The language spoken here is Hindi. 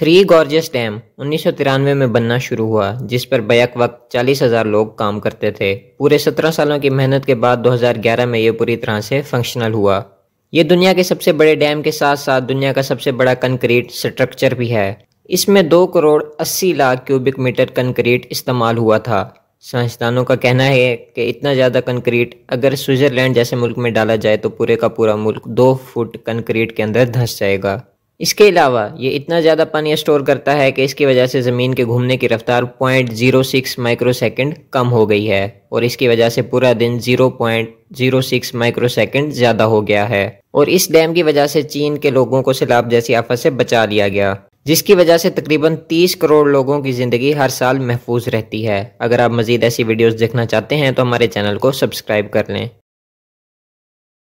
थ्री गॉर्जस डैम उन्नीस में बनना शुरू हुआ जिस पर बैक वक्त चालीस हज़ार लोग काम करते थे पूरे सत्रह सालों की मेहनत के बाद 2011 में यह पूरी तरह से फंक्शनल हुआ ये दुनिया के सबसे बड़े डैम के साथ साथ दुनिया का सबसे बड़ा कंक्रीट स्ट्रक्चर भी है इसमें दो करोड़ अस्सी लाख क्यूबिक मीटर कंक्रीट इस्तेमाल हुआ था साइंसदानों का कहना है कि इतना ज़्यादा कंक्रीट अगर स्विट्ज़रलैंड जैसे मुल्क में डाला जाए तो पूरे का पूरा मुल्क दो फुट कंक्रीट के अंदर धंस जाएगा इसके अलावा ये इतना ज़्यादा पानी स्टोर करता है कि इसकी वजह से ज़मीन के घूमने की रफ्तार पॉइंट जीरो माइक्रो सेकेंड कम हो गई है और इसकी वजह से पूरा दिन zero zero point micro microsecond ज़्यादा हो गया है और इस डैम की वजह से चीन के लोगों को सैलाब जैसी आफत से बचा लिया गया जिसकी वजह से तकरीबन 30 करोड़ लोगों की ज़िंदगी हर साल महफूज रहती है अगर आप मज़ीद ऐसी वीडियोज़ देखना चाहते हैं तो हमारे चैनल को सब्सक्राइब कर लें